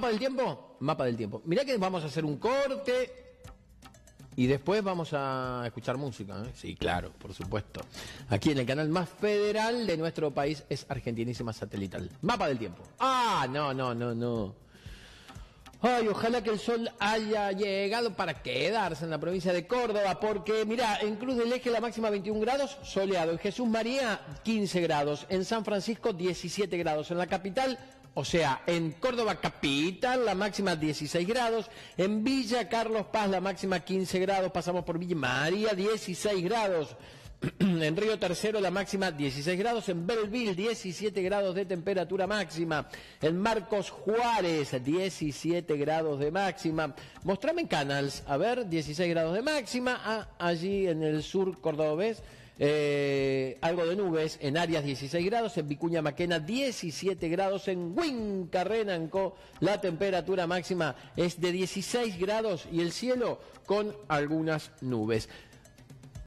¿Mapa del tiempo? Mapa del tiempo. Mirá que vamos a hacer un corte y después vamos a escuchar música. ¿eh? Sí, claro, por supuesto. Aquí en el canal más federal de nuestro país es Argentinísima Satelital. Mapa del tiempo. Ah, no, no, no, no. Ay, ojalá que el sol haya llegado para quedarse en la provincia de Córdoba, porque mira, en Cruz del Eje la máxima 21 grados, soleado. En Jesús María 15 grados. En San Francisco 17 grados. En la capital o sea, en Córdoba capital la máxima 16 grados, en Villa Carlos Paz la máxima 15 grados, pasamos por Villa María 16 grados. En Río Tercero la máxima 16 grados, en Belleville 17 grados de temperatura máxima, en Marcos Juárez 17 grados de máxima, mostrame en Canals, a ver, 16 grados de máxima, ah, allí en el sur cordobés. Eh, algo de nubes en Arias, 16 grados, en Vicuña Maquena 17 grados, en Huinca la temperatura máxima es de 16 grados y el cielo con algunas nubes.